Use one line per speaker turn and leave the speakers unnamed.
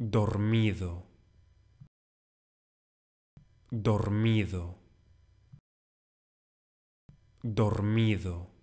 dormido, dormido, dormido.